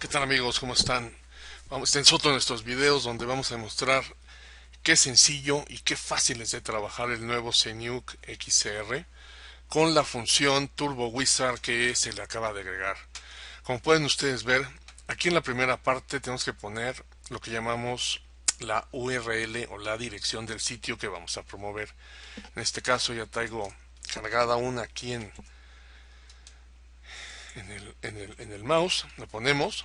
¿Qué tal amigos? ¿Cómo están? Vamos, este, en otro de nuestros videos donde vamos a demostrar qué sencillo y qué fácil es de trabajar el nuevo CNUC XR con la función Turbo Wizard que se le acaba de agregar. Como pueden ustedes ver, aquí en la primera parte tenemos que poner lo que llamamos la URL o la dirección del sitio que vamos a promover. En este caso ya traigo cargada una aquí en en el, en el, mouse, lo ponemos,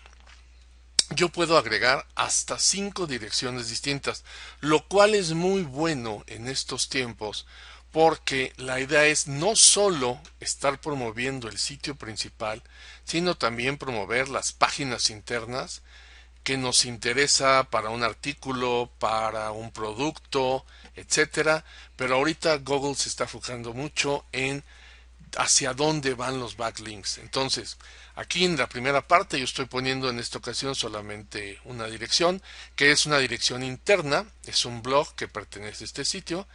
yo puedo agregar hasta cinco direcciones distintas, lo cual es muy bueno en estos tiempos porque la idea es no solo estar promoviendo el sitio principal, sino también promover las páginas internas que nos interesa para un artículo, para un producto, etcétera, pero ahorita Google se está enfocando mucho en hacia dónde van los backlinks. Entonces, aquí en la primera parte yo estoy poniendo en esta ocasión solamente una dirección, que es una dirección interna, es un blog que pertenece a este sitio.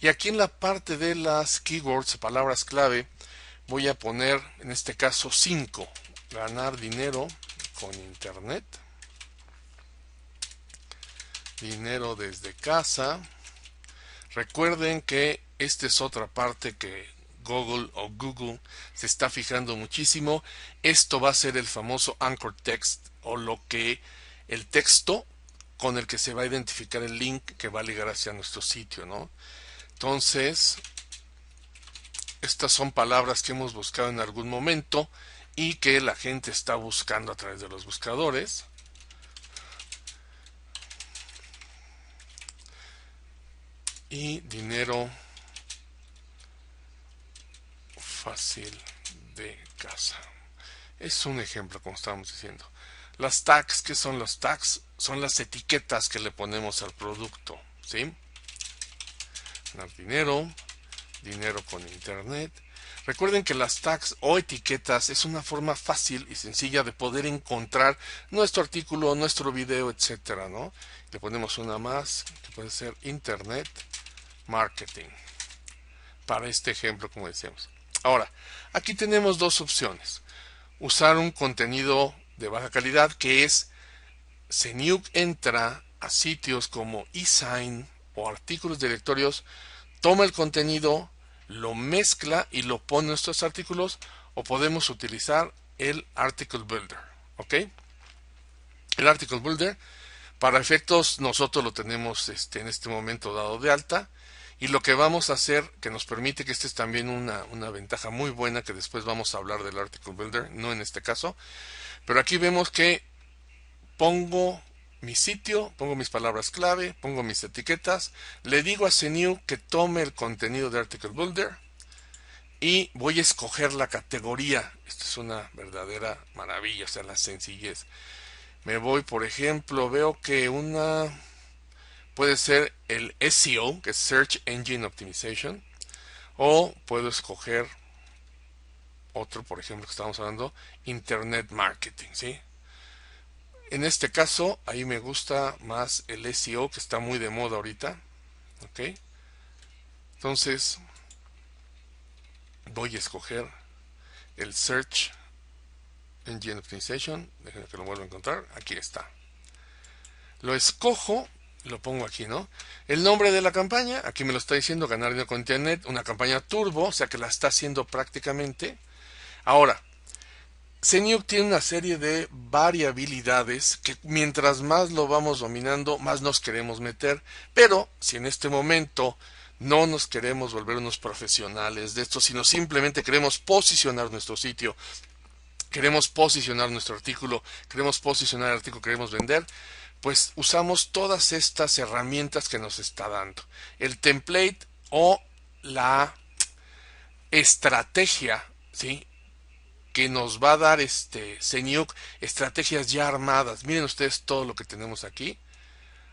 Y aquí en la parte de las keywords, palabras clave, voy a poner en este caso 5, ganar dinero con internet, dinero desde casa. Recuerden que esta es otra parte que Google o Google se está fijando muchísimo. Esto va a ser el famoso anchor text o lo que el texto con el que se va a identificar el link que va a ligar hacia nuestro sitio, ¿no? Entonces, estas son palabras que hemos buscado en algún momento y que la gente está buscando a través de los buscadores. Y dinero fácil de casa. Es un ejemplo, como estábamos diciendo. Las tags, que son los tags? Son las etiquetas que le ponemos al producto, ¿sí? dinero, dinero con internet. Recuerden que las tags o etiquetas es una forma fácil y sencilla de poder encontrar nuestro artículo, nuestro video, etcétera, ¿no? Le ponemos una más, que puede ser internet marketing. Para este ejemplo, como decíamos. Ahora, aquí tenemos dos opciones. Usar un contenido de baja calidad que es CNUC entra a sitios como eSign o artículos directorios, toma el contenido, lo mezcla y lo pone en nuestros artículos o podemos utilizar el Article Builder. ¿Ok? El Article Builder, para efectos, nosotros lo tenemos este, en este momento dado de alta y lo que vamos a hacer, que nos permite que esta es también una, una ventaja muy buena, que después vamos a hablar del Article Builder, no en este caso, pero aquí vemos que pongo mi sitio, pongo mis palabras clave, pongo mis etiquetas, le digo a CNew que tome el contenido de Article Builder y voy a escoger la categoría. Esto es una verdadera maravilla, o sea, la sencillez. Me voy, por ejemplo, veo que una Puede ser el SEO, que es Search Engine Optimization, o puedo escoger otro, por ejemplo, que estamos hablando, Internet Marketing, ¿sí? En este caso, ahí me gusta más el SEO, que está muy de moda ahorita, ¿ok? Entonces, voy a escoger el Search Engine Optimization, déjenme que lo vuelva a encontrar, aquí está. Lo escojo lo pongo aquí, ¿no? El nombre de la campaña, aquí me lo está diciendo ganar dinero con internet, una campaña turbo, o sea que la está haciendo prácticamente. Ahora, CNUC tiene una serie de variabilidades que mientras más lo vamos dominando, más nos queremos meter. Pero si en este momento no nos queremos volver unos profesionales de esto, sino simplemente queremos posicionar nuestro sitio, queremos posicionar nuestro artículo, queremos posicionar el artículo, queremos vender, pues usamos todas estas herramientas que nos está dando. El template o la estrategia, ¿sí? Que nos va a dar este Senyuk, estrategias ya armadas. Miren ustedes todo lo que tenemos aquí.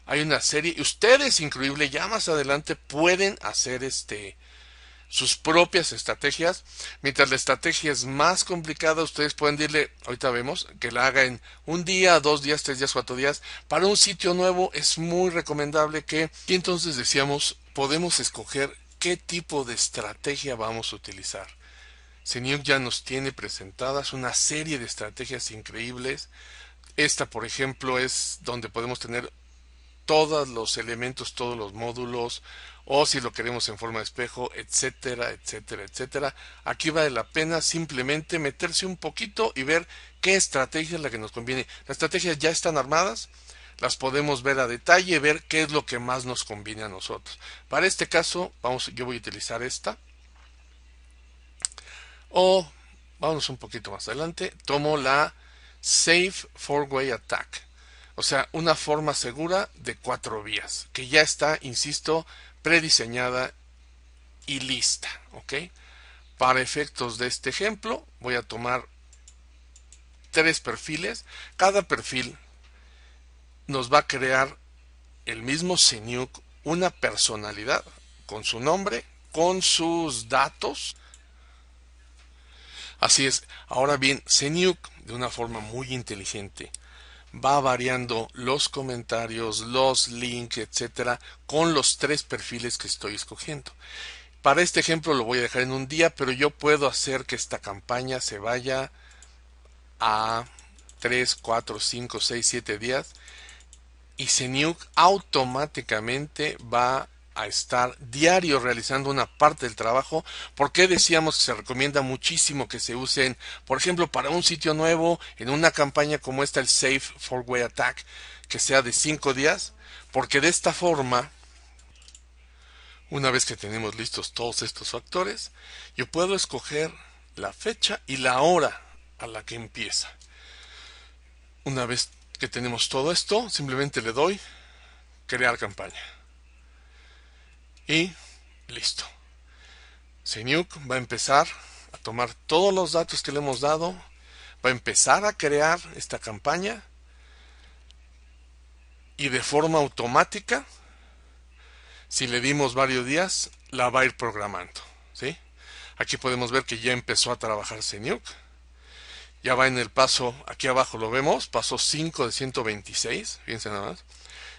Hay una serie, y ustedes, increíble, ya más adelante pueden hacer este, sus propias estrategias. Mientras la estrategia es más complicada, ustedes pueden decirle, ahorita vemos, que la haga en un día, dos días, tres días, cuatro días. Para un sitio nuevo es muy recomendable que, y entonces decíamos, podemos escoger qué tipo de estrategia vamos a utilizar. señor ya nos tiene presentadas una serie de estrategias increíbles. Esta, por ejemplo, es donde podemos tener todos los elementos, todos los módulos, o si lo queremos en forma de espejo, etcétera, etcétera, etcétera. Aquí vale la pena simplemente meterse un poquito y ver qué estrategia es la que nos conviene. Las estrategias ya están armadas, las podemos ver a detalle, ver qué es lo que más nos conviene a nosotros. Para este caso, vamos, yo voy a utilizar esta. O, vamos un poquito más adelante, tomo la Safe Four-Way Attack. O sea, una forma segura de cuatro vías, que ya está, insisto, prediseñada y lista. ¿Ok? Para efectos de este ejemplo, voy a tomar tres perfiles. Cada perfil nos va a crear el mismo CNUC una personalidad con su nombre, con sus datos. Así es, ahora bien, CNUC de una forma muy inteligente va variando los comentarios, los links, etcétera, con los tres perfiles que estoy escogiendo. Para este ejemplo lo voy a dejar en un día, pero yo puedo hacer que esta campaña se vaya a 3, 4, 5, 6, 7 días y CNUC automáticamente va a estar diario realizando una parte del trabajo. porque decíamos que se recomienda muchísimo que se usen, por ejemplo, para un sitio nuevo, en una campaña como esta, el Safe for Way Attack, que sea de 5 días? Porque de esta forma, una vez que tenemos listos todos estos factores, yo puedo escoger la fecha y la hora a la que empieza. Una vez que tenemos todo esto, simplemente le doy crear campaña y listo. CNUC va a empezar a tomar todos los datos que le hemos dado, va a empezar a crear esta campaña y de forma automática, si le dimos varios días, la va a ir programando. ¿sí? Aquí podemos ver que ya empezó a trabajar CNUC. Ya va en el paso, aquí abajo lo vemos, paso 5 de 126, fíjense nada más.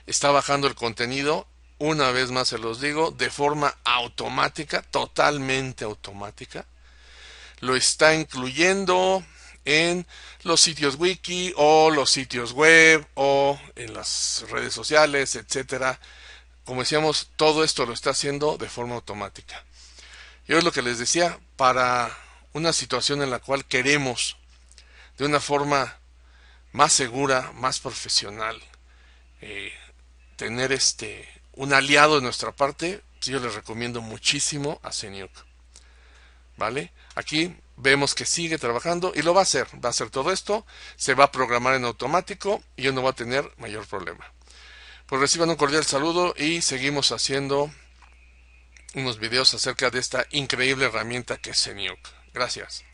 Está bajando el contenido una vez más se los digo, de forma automática, totalmente automática. Lo está incluyendo en los sitios wiki o los sitios web o en las redes sociales, etcétera. Como decíamos, todo esto lo está haciendo de forma automática. Yo es lo que les decía, para una situación en la cual queremos de una forma más segura, más profesional, eh, tener este un aliado de nuestra parte, yo les recomiendo muchísimo a CNUC. ¿Vale? Aquí vemos que sigue trabajando y lo va a hacer. Va a hacer todo esto, se va a programar en automático y yo no va a tener mayor problema. Pues reciban un cordial saludo y seguimos haciendo unos videos acerca de esta increíble herramienta que es Gracias.